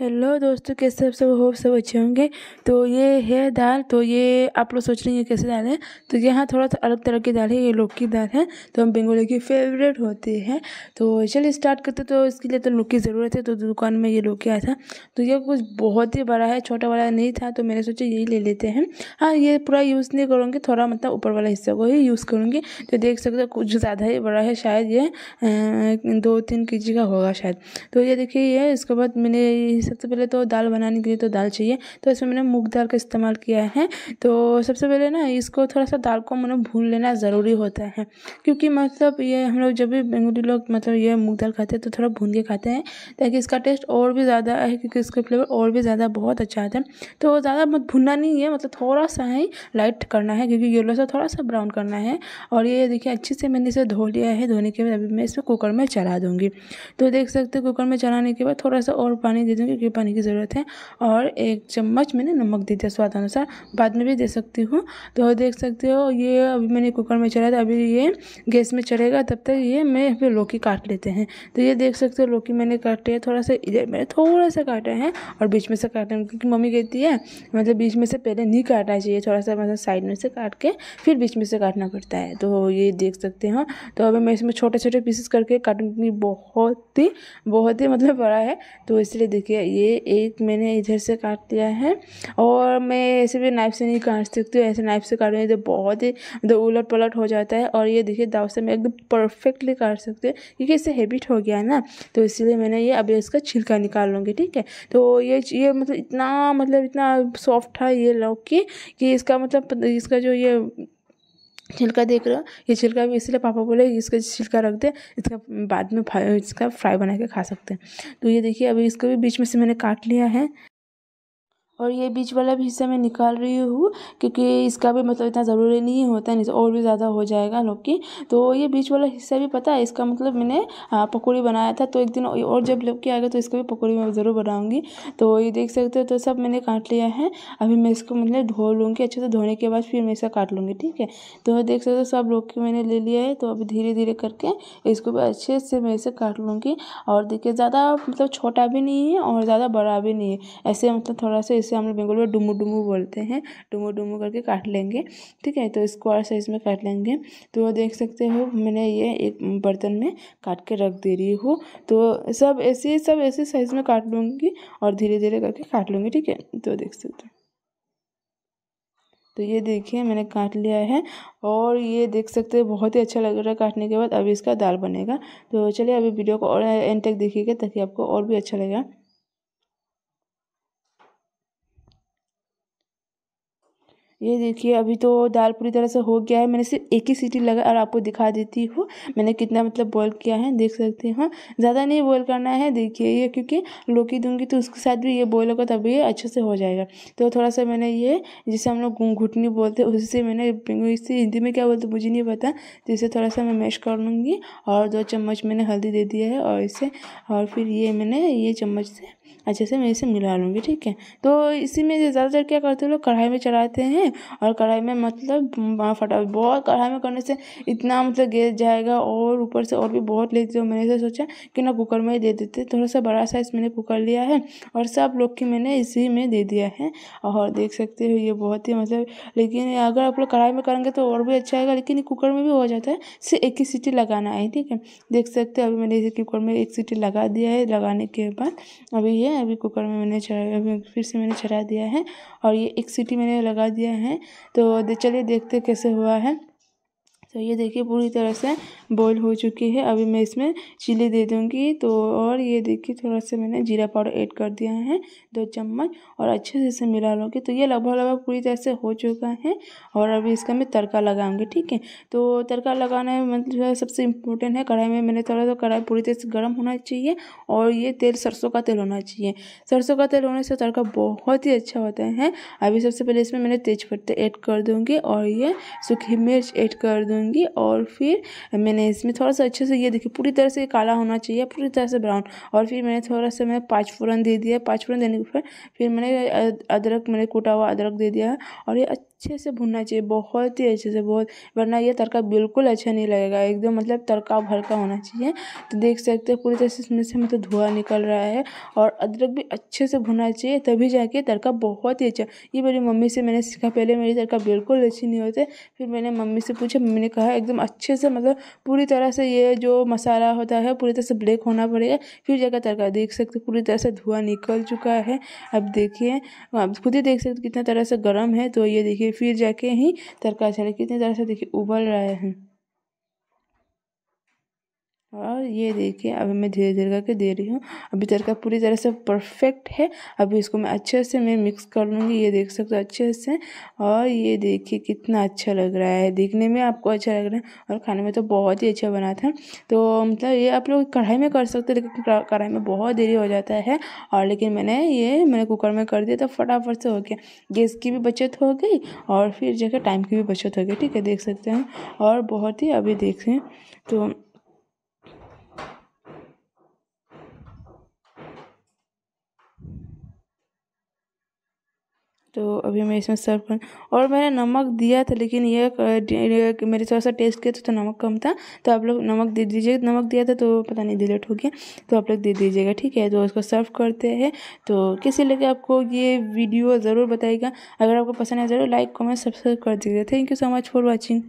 Hello दोस्तों कैसे आप सब होप सब अच्छे होंगे तो ये है दाल तो ये आप लोग सोच रहे हैं कैसे दाल है तो यहाँ थोड़ा सा अलग तरह की दाल है ये लौकी की दाल है तो हम बंगाली की फेवरेट होती है तो चलिए स्टार्ट करते तो इसके लिए तो लौकी ज़रूरत है तो दुकान में ये लौकी आया था तो ये कुछ बहुत ही बड़ा है छोटा वाला नहीं था तो मैंने सोचा यही ले लेते हैं हाँ ये पूरा यूज़ नहीं करूँगी थोड़ा मतलब ऊपर वाला हिस्सा को ही यूज़ करूँगी तो देख सकते हो कुछ ज़्यादा ही बड़ा है शायद ये दो तीन के जी का होगा शायद तो ये देखिए ये इसके बाद मैंने यानी सबसे पहले तो दाल बनाने के लिए तो दाल चाहिए तो इसमें मैंने मूँग दाल का इस्तेमाल किया है तो सबसे पहले ना इसको थोड़ा सा दाल को मैंने भून लेना ज़रूरी होता है क्योंकि मतलब ये हम लोग जब भी बंगूरी लोग मतलब ये मूँग दाल खाते हैं तो थोड़ा भून के खाते हैं ताकि इसका टेस्ट और भी ज़्यादा है क्योंकि इसका फ्लेवर और भी ज़्यादा बहुत अच्छा आता है तो ज़्यादा मत भूनना नहीं है मतलब थोड़ा सा ही लाइट करना है क्योंकि येलो सा थोड़ा सा ब्राउन करना है और ये देखिए अच्छे से मैंने इसे धो लिया है धोने के बाद अभी मैं इसमें कुकर में चला दूँगी तो देख सकते कुकर में चलाने के बाद थोड़ा सा और पानी दे दूँगी क्योंकि पानी की ज़रूरत है और एक चम्मच मैंने नमक दे दिया स्वाद अनुसार बाद में भी दे सकती हूँ तो देख सकते हो ये अभी मैंने कुकर में चढ़ा था अभी ये गैस में चढ़ेगा तब तक ये मैं फिर लौकी काट लेते हैं तो ये देख सकते हो लौकी मैंने काटे थोड़ा सा इधर मैंने थोड़ा सा काटा है और बीच में से काटा क्योंकि मम्मी कहती है मतलब बीच में से पहले नहीं काटना चाहिए थोड़ा सा मतलब साइड में से काट के फिर बीच में से काटना पड़ता है तो ये देख सकते हो तो अभी मैं इसमें छोटे छोटे पीसेस करके काटूँगी बहुत ही बहुत ही मतलब बड़ा है तो इसलिए देखिए है ये एक मैंने इधर से काट दिया है और मैं ऐसे भी नाइफ से नहीं काट सकती हूँ ऐसे नाइफ से काटूँगी तो बहुत ही मतलब उलट पलट हो जाता है और ये देखिए दाव से मैं एकदम परफेक्टली काट सकती हूँ क्योंकि इससे हैबिट हो गया है ना तो इसीलिए मैंने ये अभी इसका छिलका निकाल लूँगी ठीक है तो ये ये मतलब इतना मतलब इतना सॉफ्ट था ये लौकी कि इसका मतलब इसका जो ये छिलका देख रहे हो ये छिलका भी इसलिए पापा बोले इसका छिलका रख दे इसका बाद में इसका फ्राई बना के खा सकते हैं तो ये देखिए अभी इसको भी बीच में से मैंने काट लिया है और ये बीच वाला भी हिस्सा मैं निकाल रही हूँ क्योंकि इसका भी मतलब इतना ज़रूरी नहीं होता नहीं तो और भी ज़्यादा हो जाएगा लोग की तो ये बीच वाला हिस्सा भी पता है इसका मतलब मैंने हाँ, पकौड़ी बनाया था तो एक दिन और जब लोग के आएगा तो इसको भी पकौड़ी मैं ज़रूर बनाऊँगी तो ये देख सकते हो तो सब मैंने काट लिया है अभी मैं इसको मतलब धो लूँगी अच्छे से धोने के बाद फिर मैं इसे काट लूँगी ठीक है तो देख सकते हो सब लोग के मैंने ले लिया है तो अभी धीरे धीरे करके इसको भी अच्छे से मैं इसे काट लूँगी और देखिए ज़्यादा मतलब छोटा भी नहीं है और ज़्यादा बड़ा भी नहीं है ऐसे मतलब थोड़ा सा जिसे हम लोग बंगाली में डुमू डुमू बोलते हैं डुमू डुमू करके काट लेंगे ठीक है तो स्क्वायर साइज में काट लेंगे तो देख सकते हो मैंने ये एक बर्तन में काट के रख दे रही हूँ तो सब ऐसे सब ऐसे साइज़ में काट लूँगी और धीरे धीरे करके काट लूँगी ठीक है तो देख सकते हो तो ये देखिए मैंने काट लिया है और ये देख सकते हैं बहुत ही अच्छा लग रहा है काटने के बाद अभी इसका दाल बनेगा तो चलिए अभी वीडियो को और एंड तक देखिएगा ताकि आपको और भी अच्छा लगेगा ये देखिए अभी तो दाल पूरी तरह से हो गया है मैंने सिर्फ एक ही सीटी लगा और आपको दिखा देती हूँ मैंने कितना मतलब बॉयल किया है देख सकते हैं ज़्यादा नहीं बॉयल करना है देखिए ये क्योंकि लौकी दूंगी तो उसके साथ भी ये बॉयल होगा तभी ये अच्छे से हो जाएगा तो थोड़ा सा मैंने ये जिसे हम लोग घुटनी बोलते हैं उससे मैंने इससे हिंदी में क्या बोलते मुझे नहीं पता तो इसे थोड़ा सा मैं मैश कर लूँगी और दो चम्मच मैंने हल्दी दे दिया है और इसे और फिर ये मैंने ये चम्मच से अच्छे से मैं इसे मिला लूँगी ठीक है तो इसी में ज़्यादातर क्या करते हैं लोग कढ़ाई में चढ़ाते हैं और कढ़ाई में मतलब हाँ, फटा बहुत कढ़ाई में करने से इतना मतलब गैस जाएगा और ऊपर से और भी बहुत लेते हो मैंने तो सोचा कि ना कुकर में ही दे देते थोड़ा सा बड़ा साइज मैंने कुकर लिया है और सब लोग की मैंने इसी में दे दिया है और देख सकते हो ये बहुत ही मतलब लेकिन अगर आप लोग कढ़ाई में करेंगे तो और भी अच्छा आएगा लेकिन कुकर में भी हो जाता है सिर्फ एक ही सीटी लगाना है ठीक है देख सकते हो अभी मैंने इसे कुकर में एक सीटी लगा दिया है लगाने के बाद अभी है अभी कुकर में मैंने चढ़ा फिर से मैंने चढ़ा दिया है और ये एक सीटी मैंने लगा दिया है तो चलिए देखते कैसे हुआ है तो ये देखिए पूरी तरह से बॉईल हो चुकी है अभी मैं इसमें चिली दे दूँगी तो और ये देखिए थोड़ा सा मैंने जीरा पाउडर ऐड कर दिया है दो चम्मच और अच्छे से इसे मिला लूँगी तो ये लगभग लगभग पूरी तरह से हो चुका है और अभी इसका मैं तड़का लगाऊँगी ठीक है तो तड़का लगाना मतलब सबसे इम्पोर्टेंट है कढ़ाई में मैंने थोड़ा सा कढ़ाई पूरी तरह से गर्म होना चाहिए और ये तेल सरसों का तेल होना चाहिए सरसों का तेल होने से तड़का बहुत ही अच्छा होता है अभी सबसे पहले इसमें मैंने तेज ऐड कर दूँगी और ये सूखी मिर्च ऐड कर दूँगी लूँगी और फिर मैंने इसमें थोड़ा सा अच्छे से ये देखिए पूरी तरह से काला होना चाहिए पूरी तरह से ब्राउन और फिर मैंने थोड़ा सा मैं पाँच फोरन दे दिया पाँच फोरन देने के बाद फिर मैंने अदरक मैंने कूटा हुआ अदरक दे दिया है और ये अच्छे से भुनना चाहिए बहुत ही अच्छे से बहुत वरना ये तड़का बिल्कुल अच्छा नहीं लगेगा एकदम मतलब तड़का का होना चाहिए तो देख सकते हो पूरी तरह से इसमें से मतलब धुआँ निकल रहा है और अदरक भी अच्छे से भुनना चाहिए तभी जाके तड़का बहुत ही अच्छा ये मेरी मम्मी से मैंने सीखा पहले मेरी तड़का बिल्कुल अच्छी नहीं होते फिर मैंने मम्मी से पूछा मम्मी ने कहा एकदम अच्छे से मतलब पूरी तरह से ये जो मसाला होता है पूरी तरह से ब्लैक होना पड़ेगा फिर जाकर तड़का देख सकते पूरी तरह से धुआँ निकल चुका है अब देखिए आप खुद ही देख सकते कितना तरह से गर्म है तो ये देखिए फिर जाके ही तरकारी कितने तरह से देखिए उबल रहे हैं। और ये देखिए अभी मैं धीरे धीरे करके दे रही हूँ अभी तड़का पूरी तरह से परफेक्ट है अभी इसको मैं अच्छे से मैं मिक्स कर लूँगी ये देख सकते हो अच्छे से और ये देखिए कितना अच्छा लग रहा है देखने में आपको अच्छा लग रहा है और खाने में तो बहुत ही अच्छा बना था तो मतलब ये आप लोग कढ़ाई में कर सकते लेकिन कढ़ाई में बहुत देरी हो जाता है और लेकिन मैंने ये मैंने कुकर में कर दिया तो फटाफट से हो गया गैस की भी बचत हो गई और फिर जो टाइम की भी बचत हो गई ठीक है देख सकते हैं और बहुत ही अभी देखें तो तो अभी मैं इसमें सर्व कर और मैंने नमक दिया था लेकिन ये मेरे थोड़ा सा टेस्ट किया था तो नमक कम था तो आप लोग नमक दे दीजिए नमक दिया था तो पता नहीं डिलेट हो गया तो आप लोग दे दीजिएगा ठीक है तो उसको सर्व करते हैं तो किसी लगे आपको ये वीडियो ज़रूर बताएगा अगर आपको पसंद है ज़रूर लाइक कमेंट सब्सक्राइब कर दीजिएगा thank you so much for watching